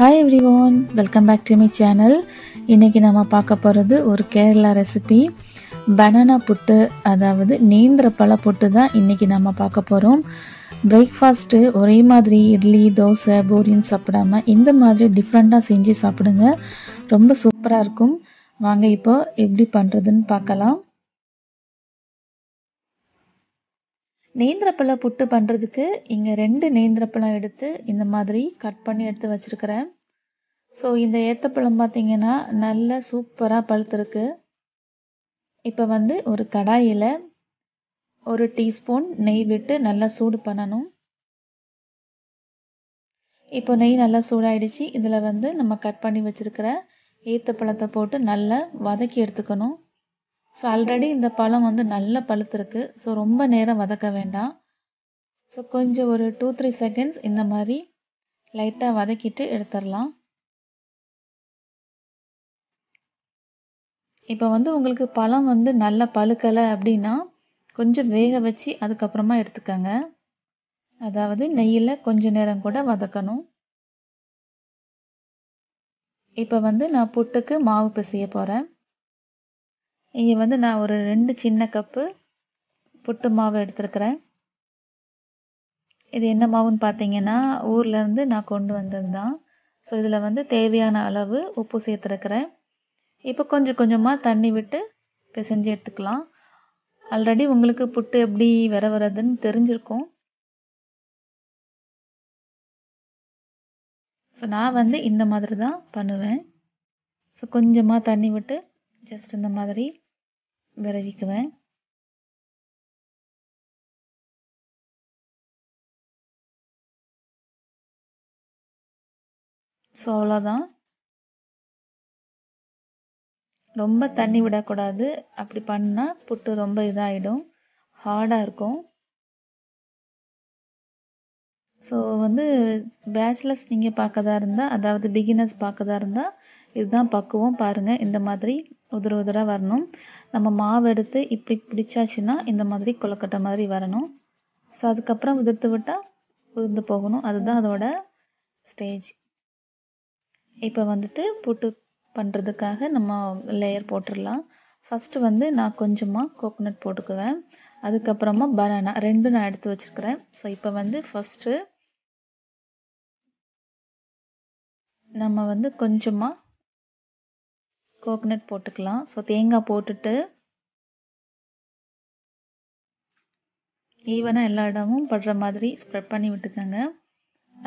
hi everyone welcome back to my channel இன்றைக்கி நம்ம பார்க்க போகிறது ஒரு கேரளா ரெசிபி பனானா புட்டு அதாவது நேந்திர பழ புட்டு தான் இன்றைக்கி நம்ம பார்க்க போகிறோம் பிரேக்ஃபாஸ்ட்டு ஒரே மாதிரி இட்லி தோசை பூரின்னு சாப்பிடாமல் இந்த மாதிரி டிஃப்ரெண்ட்டாக செஞ்சு சாப்பிடுங்க ரொம்ப சூப்பராக இருக்கும் வாங்க இப்போ எப்படி பண்ணுறதுன்னு பார்க்கலாம் நேந்திரப்பழம் புட்டு பண்ணுறதுக்கு இங்கே ரெண்டு நேந்திரப்பழம் எடுத்து இந்த மாதிரி கட் பண்ணி எடுத்து வச்சுருக்கிறேன் ஸோ இந்த ஏத்தப்பழம் பார்த்திங்கன்னா நல்லா சூப்பராக பழுத்துருக்கு இப்போ வந்து ஒரு கடாயில் ஒரு டீஸ்பூன் நெய் விட்டு நல்லா சூடு பண்ணணும் இப்போ நெய் நல்லா சூடாயிடுச்சு இதில் வந்து நம்ம கட் பண்ணி வச்சுருக்கிற ஏத்தப்பழத்தை போட்டு நல்லா வதக்கி எடுத்துக்கணும் ஸோ ஆல்ரெடி இந்த பழம் வந்து நல்லா பழுத்துருக்கு ஸோ ரொம்ப நேரம் வதக்க வேண்டாம் ஸோ கொஞ்சம் ஒரு டூ த்ரீ செகண்ட்ஸ் இந்த மாதிரி லைட்டாக வதக்கிட்டு எடுத்துடலாம் இப்போ வந்து உங்களுக்கு பழம் வந்து நல்லா பழுக்கலை அப்படின்னா கொஞ்சம் வேக வச்சு அதுக்கப்புறமா எடுத்துக்கோங்க அதாவது நெய்யில் கொஞ்ச நேரம் கூட வதக்கணும் இப்போ வந்து நான் புட்டுக்கு மாவு பிசைய போகிறேன் இங்கே வந்து நான் ஒரு ரெண்டு சின்ன கப்பு புட்டு மாவு எடுத்துருக்கிறேன் இது என்ன மாவுன்னு பார்த்தீங்கன்னா ஊர்லேருந்து நான் கொண்டு வந்தது தான் ஸோ இதில் வந்து தேவையான அளவு உப்பு சேர்த்துருக்கிறேன் இப்போ கொஞ்சம் கொஞ்சமாக தண்ணி விட்டு பிசைஞ்சு எடுத்துக்கலாம் ஆல்ரெடி உங்களுக்கு புட்டு எப்படி வர வரதுன்னு தெரிஞ்சிருக்கும் ஸோ நான் வந்து இந்த மாதிரி தான் பண்ணுவேன் ஸோ கொஞ்சமாக தண்ணி விட்டு ஜஸ்ட் இந்த மாதிரி விளைவிக்குவேன் ஸோ அவ்வளோதான் ரொம்ப தண்ணி விடக்கூடாது அப்படி பண்ணால் புட்டு ரொம்ப இதாகிடும் ஹார்டாக இருக்கும் ஸோ வந்து பேச்சுலர்ஸ் நீங்கள் பாக்கறதா இருந்தால் அதாவது பிகினர்ஸ் பார்க்கதா இருந்தால் இதுதான் பக்குவம் பாருங்கள் இந்த மாதிரி உதிர உதிராக வரணும் நம்ம மாவு எடுத்து இப்படி பிடிச்சாச்சுன்னா இந்த மாதிரி கொலக்கட்டை மாதிரி வரணும் ஸோ அதுக்கப்புறம் உதிர்த்து விட்டால் உதிர்ந்து போகணும் அதுதான் அதோட ஸ்டேஜ் இப்போ வந்துட்டு புட்டு பண்ணுறதுக்காக நம்ம லேயர் போட்டுடலாம் ஃபஸ்ட்டு வந்து நான் கொஞ்சமாக கோகோனட் போட்டுக்குவேன் அதுக்கப்புறமா பனானா ரெண்டு நான் எடுத்து வச்சுருக்கிறேன் ஸோ இப்போ வந்து ஃபஸ்ட்டு நம்ம வந்து கொஞ்சமாக கோகனட் போட்டுக்கலாம் ஸோ தேங்காய் போட்டுட்டு ஈவனாக எல்லா இடமும் படுற மாதிரி ஸ்ப்ரெட் பண்ணி விட்டுக்கோங்க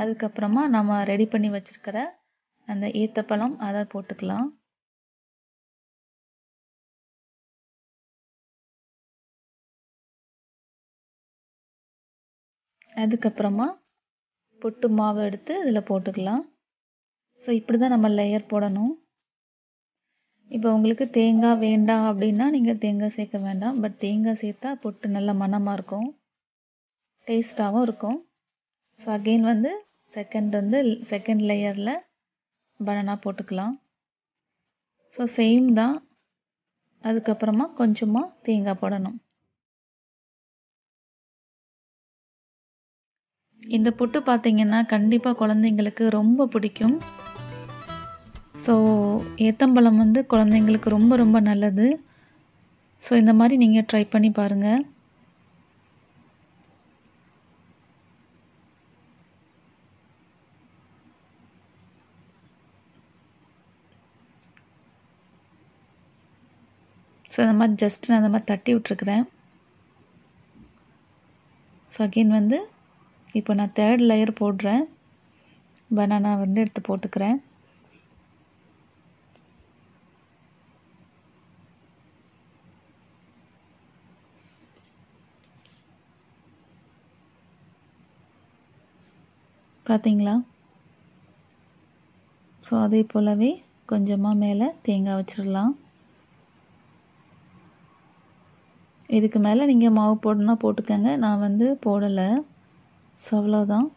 அதுக்கப்புறமா நம்ம ரெடி பண்ணி வச்சுருக்கிற அந்த ஈத்தப்பழம் அதை போட்டுக்கலாம் அதுக்கப்புறமா புட்டு மாவு எடுத்து இதில் போட்டுக்கலாம் ஸோ இப்படி தான் நம்ம லேயர் போடணும் இப்போ உங்களுக்கு தேங்காய் வேண்டாம் அப்படின்னா நீங்கள் தேங்காய் சேர்க்க வேண்டாம் பட் தேங்காய் சேர்த்தா பொட்டு நல்ல மணமாக இருக்கும் டேஸ்ட்டாகவும் இருக்கும் ஸோ அகெயின் வந்து செகண்ட் வந்து செகண்ட் லேயரில் பனானா போட்டுக்கலாம் ஸோ சேம் தான் அதுக்கப்புறமா கொஞ்சமாக தேங்காய் போடணும் இந்த புட்டு பார்த்தீங்கன்னா கண்டிப்பாக குழந்தைங்களுக்கு ரொம்ப பிடிக்கும் ஸோ ஏத்தம்பழம் வந்து குழந்தைங்களுக்கு ரொம்ப ரொம்ப நல்லது ஸோ இந்த மாதிரி நீங்கள் ட்ரை பண்ணி பாருங்கள் ஸோ இந்த மாதிரி ஜஸ்ட் நான் அந்த மாதிரி தட்டி விட்ருக்குறேன் ஸோ அகெயின் வந்து இப்போ நான் தேர்ட் லேயர் போடுறேன் பனானா வந்து எடுத்து போட்டுக்கிறேன் பார்த்தீங்களா ஸோ அதே போலவே கொஞ்சமாக மேலே தேங்காய் வச்சிடலாம் இதுக்கு மேலே நீங்கள் மாவு போடணும்னா போட்டுக்கோங்க நான் வந்து போடலை ஸோ அவ்வளோதான்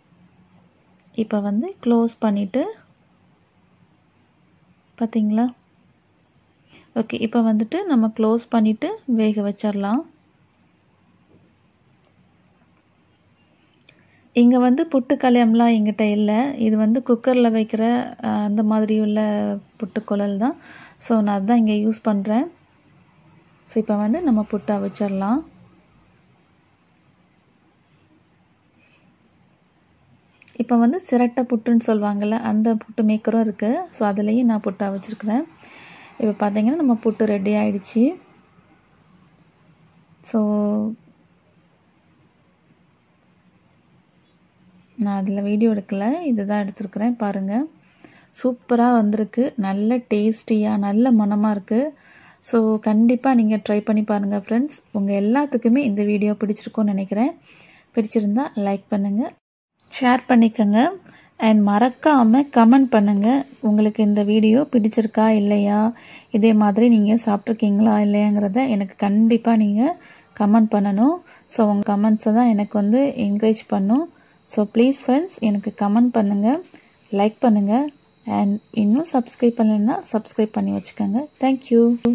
இப்போ வந்து க்ளோஸ் பண்ணிவிட்டு பார்த்திங்களா ஓகே இப்போ வந்துட்டு நம்ம க்ளோஸ் பண்ணிவிட்டு வேக வச்சிடலாம் இங்கே வந்து புட்டுக்கலையம்லாம் எங்கிட்ட இல்லை இது வந்து குக்கரில் வைக்கிற அந்த மாதிரி உள்ள புட்டுக்குழல் தான் ஸோ நான் அதுதான் இங்கே யூஸ் பண்ணுறேன் ஸோ இப்போ வந்து நம்ம புட்டு அவிச்சிடலாம் இப்போ வந்து சிரட்டை புட்டுன்னு சொல்லுவாங்கள்ல அந்த புட்டு மேக்கரும் இருக்குது ஸோ அதுலேயும் நான் புட்டு அவிச்சிருக்கிறேன் இப்போ பார்த்தீங்கன்னா நம்ம புட்டு ரெடி ஆகிடுச்சி ஸோ நான் அதில் வீடியோ எடுக்கலை இது தான் எடுத்துருக்குறேன் பாருங்கள் சூப்பராக வந்திருக்கு நல்ல டேஸ்டியாக நல்ல மனமாக இருக்குது ஸோ கண்டிப்பாக நீங்கள் ட்ரை பண்ணி பாருங்கள் ஃப்ரெண்ட்ஸ் உங்கள் எல்லாத்துக்குமே இந்த வீடியோ பிடிச்சிருக்கோம்னு நினைக்கிறேன் பிடிச்சிருந்தா லைக் பண்ணுங்கள் ஷேர் பண்ணிக்கோங்க அண்ட் மறக்காமல் கமெண்ட் பண்ணுங்கள் உங்களுக்கு இந்த வீடியோ பிடிச்சிருக்கா இல்லையா இதே மாதிரி நீங்கள் சாப்பிட்ருக்கீங்களா இல்லையாங்கிறத எனக்கு கண்டிப்பாக நீங்கள் கமெண்ட் பண்ணணும் ஸோ உங்கள் கமெண்ட்ஸை தான் எனக்கு வந்து என்கரேஜ் பண்ணும் ஸோ ப்ளீஸ் ஃப்ரெண்ட்ஸ் எனக்கு கமெண்ட் பண்ணுங்கள் லைக் பண்ணுங்கள் அண்ட் இன்னும் சப்ஸ்கிரைப் பண்ணலைன்னா சப்ஸ்கிரைப் பண்ணி வச்சுக்கோங்க தேங்க்யூ